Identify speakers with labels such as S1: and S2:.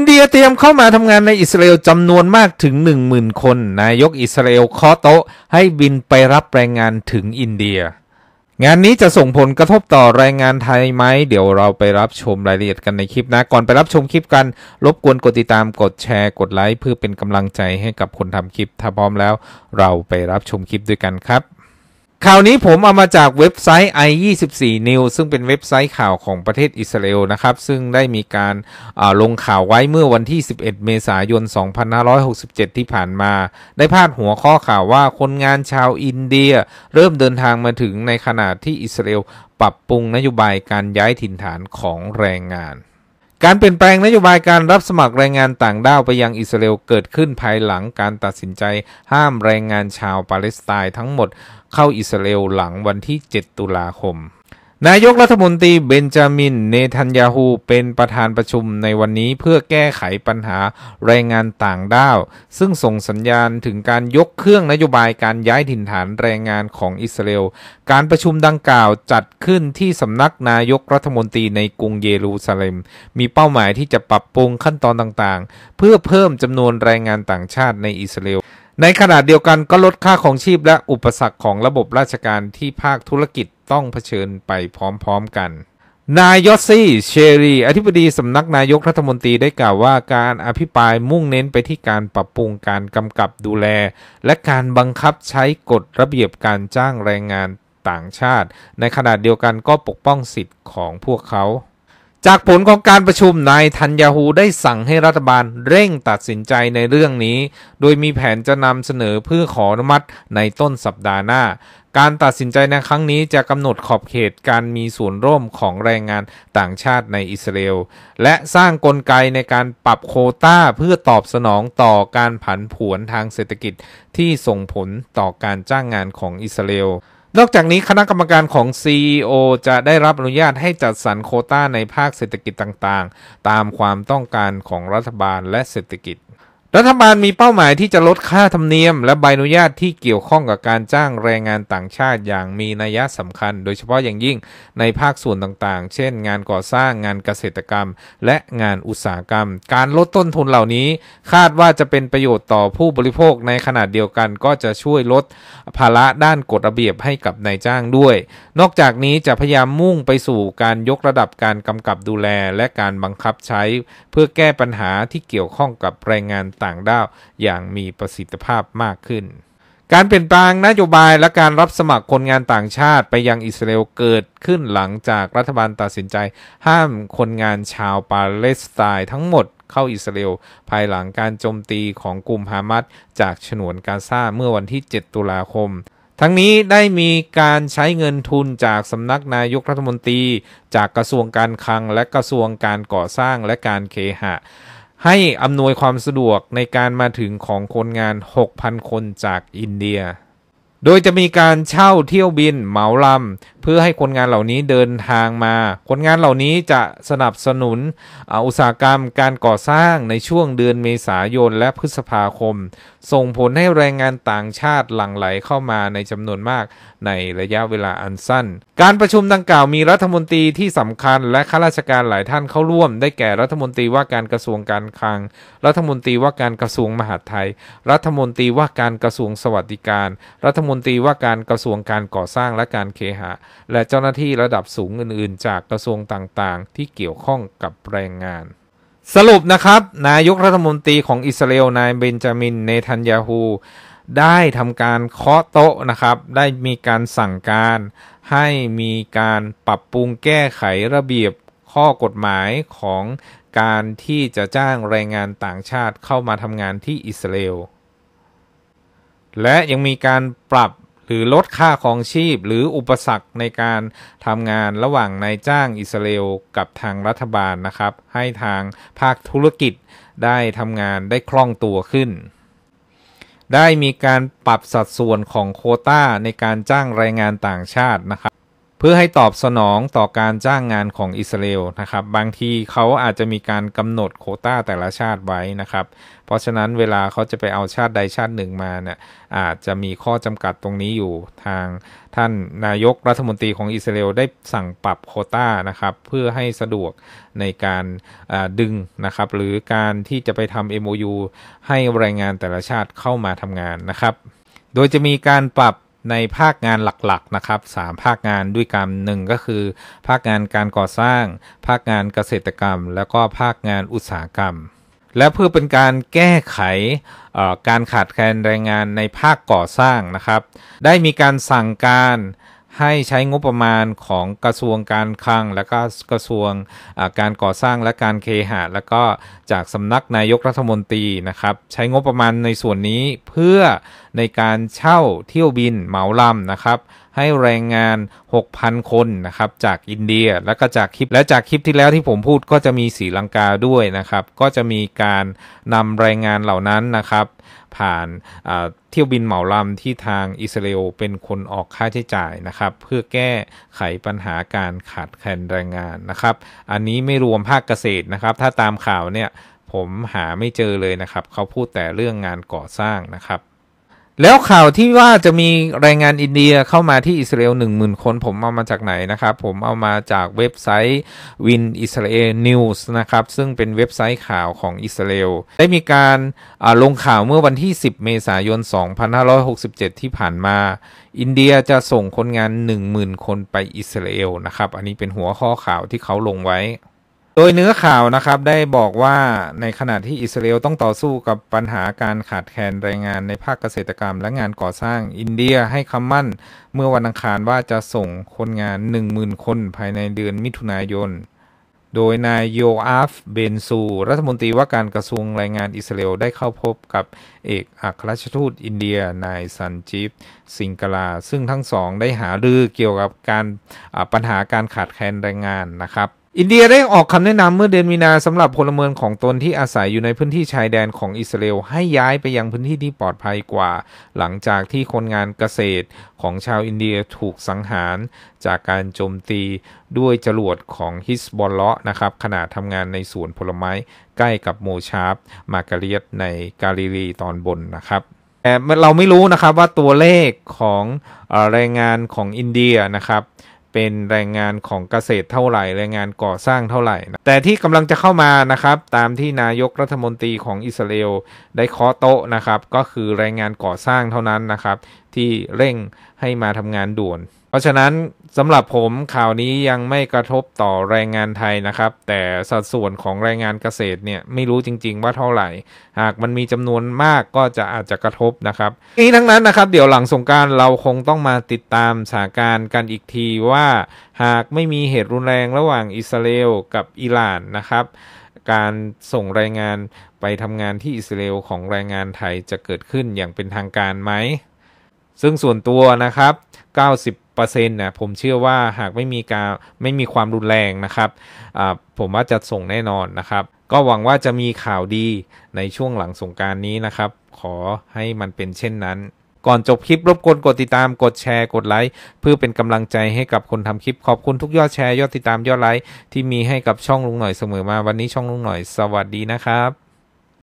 S1: อินเดียเตรียมเข้ามาทำงานในอิสราเอลจำนวนมากถึง 10,000 คน นายกอิสราเอลเคาะโต๊ะ ให้บินไปรับแรงงานถึงอินเดีย งานนี้จะส่งผลกระทบต่อแรงงานไทยไหมเดี๋ยวเราไปรับชมรายละเอียดกันในคลิปนะ ก่อนไปรับชมคลิปกันรบกวนกดติดตามกดแชร์กดไลค์เพื่อเป็นกำลังใจให้กับคนทำคลิป ถ้าพร้อมแล้วเราไปรับชมคลิปด้วยกันครับข่าวนี้ผมเอามาจากเว็บไซต์ i24 news ซึ่งเป็นเว็บไซต์ข่าวของประเทศอิสราเอลนะครับ ซึ่งได้มีการาลงข่าวไว้เมื่อวันที่ 11 เมษายน 2567 ที่ผ่านมา ได้พาดหัวข้อข่าวว่าคนงานชาวอินเดียเริ่มเดินทางมาถึงในขณะที่อิสราเอลปรับปรุงนโยบายการย้ายถิ่นฐานของแรงงานการเปลี่ยนแปลงนโยบายการรับสมัครแรงงานต่างด้าวไปยังอิสราเอลเกิดขึ้นภายหลังการตัดสินใจห้ามแรงงานชาวปาเลสไตน์ทั้งหมดเข้าอิสราเอลหลังวันที่ 7 ตุลาคมนายกรัฐมนตรีเบนจามินเนทันยาฮูเป็นประธานประชุมในวันนี้เพื่อแก้ไขปัญหาแรงงานต่างด้าว ซึ่งส่งสัญญาณถึงการยกเครื่องนโยบายการย้ายถิ่นฐานแรงงานของอิสราเอลการประชุมดังกล่าวจัดขึ้นที่สำนักนายกรัฐมนตรีในกรุงเยรูซาเล็มมีเป้าหมายที่จะปรับปรุงขั้นตอนต่างๆ เพื่อเพิ่มจำนวนแรงงานต่างชาติในอิสราเอลในขณะเดียวกันก็ลดค่าของชีพและ อุปสรรคของระบบราชการที่ภาคธุรกิจต้องเผชิญไปพร้อมๆ กัน นายอซี่เชรี อธิบดีสำนักนายกรัฐมนตรีได้กล่าวว่า การอภิปรายมุ่งเน้นไปที่การปรับปรุงการกำกับดูแล และการบังคับใช้กฎระเบียบการจ้างแรงงานต่างชาติ ในขณะเดียวกันก็ปกป้องสิทธิ์ของพวกเขาจากผลของการประชุมนายทันยาฮูได้สั่งให้รัฐบาลเร่งตัดสินใจในเรื่องนี้ โดยมีแผนจะนำเสนอเพื่อขออนุมัติในต้นสัปดาห์หน้า การตัดสินใจในครั้งนี้จะกำหนดขอบเขตการมีส่วนร่วมของแรงงานต่างชาติในอิสราเอลและสร้างกลไกในการปรับโคต้าเพื่อตอบสนองต่อการผันผวนทางเศรษฐกิจที่ส่งผลต่อการจ้างงานของอิสราเอลนอกจากนี้คณะกรรมการของ CEO จะได้รับอนุญาตให้จัดสรรโคต้าในภาคเศรษฐกิจต่างๆ ตามความต้องการของรัฐบาลและเศรษฐกิจรัฐบาลมีเป้าหมายที่จะลดค่าธรรมเนียม และใบอนุญาตที่เกี่ยวข้องกับการจ้างแรงงานต่างชาติอย่างมีนัยสำคัญ โดยเฉพาะอย่างยิ่งในภาคส่วนต่างๆ เช่นงานก่อสร้างงานเกษตรกรรม และงานอุตสาหกรรม การลดต้นทุนเหล่านี้ คาดว่าจะเป็นประโยชน์ต่อผู้บริโภคในขนาดเดียวกันก็จะช่วยลดภาระด้านกฎระเบียบให้กับนายจ้างด้วย นอกจากนี้จะพยายามมุ่งไปสู่การยกระดับการกำกับดูแล และการบังคับใช้เพื่อแก้ปัญหาที่เกี่ยวข้องกับแรงงานต่างด้าวอย่างมีประสิทธิภาพมากขึ้น การเปลี่ยนแปลงนโยบายและการรับสมัครคนงานต่างชาติไปยังอิสราเอลเกิดขึ้นหลังจากรัฐบาลตัดสินใจ ห้ามคนงานชาวปาเลสไตน์ทั้งหมดเข้าอิสราเอลภายหลังการโจมตีของกลุ่มฮามัสจากฉนวนกาซาเมื่อวันที่ 7 ตุลาคม ทั้งนี้ได้มีการใช้เงินทุนจากสำนักนายกรัฐมนตรี จากกระทรวงการคลังและกระทรวงการก่อสร้างและการเคหะให้อำนวยความสะดวกในการมาถึงของคนงาน 6,000 คนจากอินเดียโดยจะมีการเช่าเที่ยวบิน เหมาลำ เพื่อให้คนงานเหล่านี้เดินทางมา คนงานเหล่านี้จะสนับสนุน อุตสาหกรรมการก่อสร้างในช่วงเดือนเมษายนและพฤษภาคม ส่งผลให้แรงงานต่างชาติหลั่งไหลเข้ามาในจำนวนมากในระยะเวลาอันสั้น การประชุมดังกล่าวมีรัฐมนตรีที่สำคัญ และข้าราชการหลายท่านเข้าร่วม ได้แก่รัฐมนตรีว่าการกระทรวงการคลัง รัฐมนตรีว่าการกระทรวงมหาดไทย รัฐมนตรีว่าการกระทรวงสวัสดิการรัฐมมนตรีว่าการกระทรวงการก่อสร้างและการเคหะ และเจ้าหน้าที่ระดับสูงอื่นๆ จากกระทรวงต่างๆ ที่เกี่ยวข้องกับแรงงาน สรุปนะครับนายกรัฐมนตรีของอิสราเอลนายเบนจามินเนทันยาฮูได้ทำการเคาะโต๊ะนะครับ ได้มีการสั่งการ ให้มีการปรับปรุงแก้ไขระเบียบข้อกฎหมายของการที่จะจ้างแรงงานต่างชาติเข้ามาทำงานที่อิสราเอลและยังมีการปรับหรือลดค่าของชีพหรืออุปสรรคในการทำงานระหว่างนายจ้างอิสราเอลกับทางรัฐบาลนะครับ ให้ทางภาคธุรกิจได้ทำงานได้คล่องตัวขึ้น ได้มีการปรับสัดส่วนของโคต้าในการจ้างแรงงานต่างชาตินะครับเพื่อให้ตอบสนองต่อการจ้างงานของอิสราเอลนะครับบางทีเขาอาจจะมีการกำหนดโคต้าแต่ละชาติไว้นะครับเพราะฉะนั้นเวลาเขาจะไปเอาชาติใดชาติหนึ่งมาเนี่ยอาจจะมีข้อจำกัดตรงนี้อยู่ทางท่านนายกรัฐมนตรีของอิสราเอลได้สั่งปรับโคต้านะครับเพื่อให้สะดวกในการดึงนะครับหรือการที่จะไปทำ MOU ให้แรงงานแต่ละชาติเข้ามาทำงานนะครับ โดยจะมีการปรับในภาคงานหลักๆนะครับ 3 ภาคงานด้วยกันหนึ่งก็คือ ภาคงานการก่อสร้างภาคงานเกษตรกรรม แล้วก็ภาคงานอุตสาหกรรม และเพื่อเป็นการแก้ไขการขาดแคลนแรงงานในภาคก่อสร้างนะครับ ได้มีการสั่งการให้ใช้งบประมาณของกระทรวงการคลัง และก็กระทรวงการก่อสร้างและการเคหะแล้วก็จากสำนักนายกรัฐมนตรีนะครับ ใช้งบประมาณในส่วนนี้เพื่อในการเช่าเที่ยวบินเหมาลำนะครับ ให้แรงงาน 6,000 คนนะครับจากอินเดียแล้วก็จากคลิป และจากคลิปที่แล้วที่ผมพูดก็จะมีสีลังกาด้วยนะครับ ก็จะมีการนำแรงงานเหล่านั้นนะครับ ผ่านเที่ยวบินเหมาลำ ที่ทางอิสราเอลเป็นคนออกค่าใช้จ่ายนะครับ เพื่อแก้ไขปัญหาการขาดแคลนแรงงานนะครับ อันนี้ไม่รวมภาคเกษตรนะครับ ถ้าตามข่าวเนี่ยผมหาไม่เจอเลยนะครับเขาพูดแต่เรื่องงานก่อสร้างนะครับแล้วข่าวที่ว่าจะมีแรงงานอินเดียเข้ามาที่อิสราเอล1 0,000 คน ผมเอามาจากไหนนะครับผมเอามาจากเว็บไซต์วินอิสราเอลนิวส์นะครับซึ่งเป็นเว็บไซต์ข่าวของอิสราเอลได้มีการลงข่าวเมื่อวันที่ 10 เมษายน 2567 ที่ผ่านมา อินเดียจะส่งคนงาน 10,000 คนไปอิสราเอลนะครับ อันนี้เป็นหัวข้อข่าวที่เขาลงไว้ดยเนื้อข่าวนะครับได้บอกว่าในขณะที่อิสราเอลต้องต่อสู้กับปัญหาการขาดแคลนแรงงานในภาคเกษตรกรรมและงานก่อสร้างอินเดียให้คำมั่น เมื่อวันอังคารว่าจะส่งคนงาน 10,000 คนภายในเดือนมิถุนายน โดยนายโยอาฟเบนซูรัฐมนตรีว่าการกระทรวงแรงงานอิสราเอลได้เข้าพบกับเอกอัครราชทูต อินเดียนายสันจิฟสิงกลาซึ่งทั้งสองได้หารือเกี่ยวกับการปัญหาการขาดแคลนแรงงานนะครับอินเดียได้ออกคำแนะนำเมื่อเดือนมีนาสำหรับพลเมืองของตนที่อาศัยอยู่ในพื้นที่ชายแดนของอิสราเอลให้ย้ายไปยังพื้นที่ที่ปลอดภัยกว่า หลังจากที่คนงานเกษตรของชาวอินเดียถูกสังหาร จากการโจมตีด้วยจรวดของฮิสบอลเลาะนะครับขณะทำงานในสวนผลไม้ใกล้กับโมชาร์ปมาการเรียตในกาลิลีตอนบนนะครับแต่เราไม่รู้นะครับว่าตัวเลขของแรงงานของอินเดียนะครับเป็นแรงงานของเกษตรเท่าไหร่แรงงานก่อสร้างเท่าไหร่นะแต่ที่กำลังจะเข้ามานะครับตามที่นายกรัฐมนตรีของอิสราเอลได้เคาะโต๊ะนะครับก็คือแรงงานก่อสร้างเท่านั้นนะครับ ที่เร่งให้มาทำงานด่วนเพราะฉะนั้นสำหรับผมข่าวนี้ยังไม่กระทบต่อแรงงานไทยนะครับ แต่สัดส่วนของแรงงานเกษตรเนี่ยไม่รู้จริงๆ ว่าเท่าไหร่ หากมันมีจำนวนมากก็จะอาจจะกระทบนะครับนี้ทั้งนั้นนะครับเดี๋ยวหลังสงการเราคงต้องมาติดตามสถานการณ์กันอีกทีว่า หากไม่มีเหตุรุนแรงระหว่างอิสราเอลกับอิหร่านนะครับ การส่งแรงงานไปทำงานที่อิสราเอลของแรงงานไทยจะเกิดขึ้นอย่างเป็นทางการไหมซึ่งส่วนตัวนะครับ 90ซ็นะผมเชื่อว่าหากไม่มีการไม่มีความรุนแรงนะครับผมว่าจะส่งแน่นอน นะครับ ก็หวังว่าจะมีข่าวดีในช่วงหลังสงการนี้นะครับ ขอให้มันเป็นเช่นนั้น ก่อนจบคลิปรบกวนกดติดตามกดแชร์กดไลค์เพื่อเป็นกำลังใจให้กับคนทำคลิปขอบคุณทุกยอดแชร์ยอดติดตามยอดไลค์ที่มีให้กับช่องลุงหน่อยเสมอมาวันนี้ช่องลุงหน่อยสวัสดีนะครับ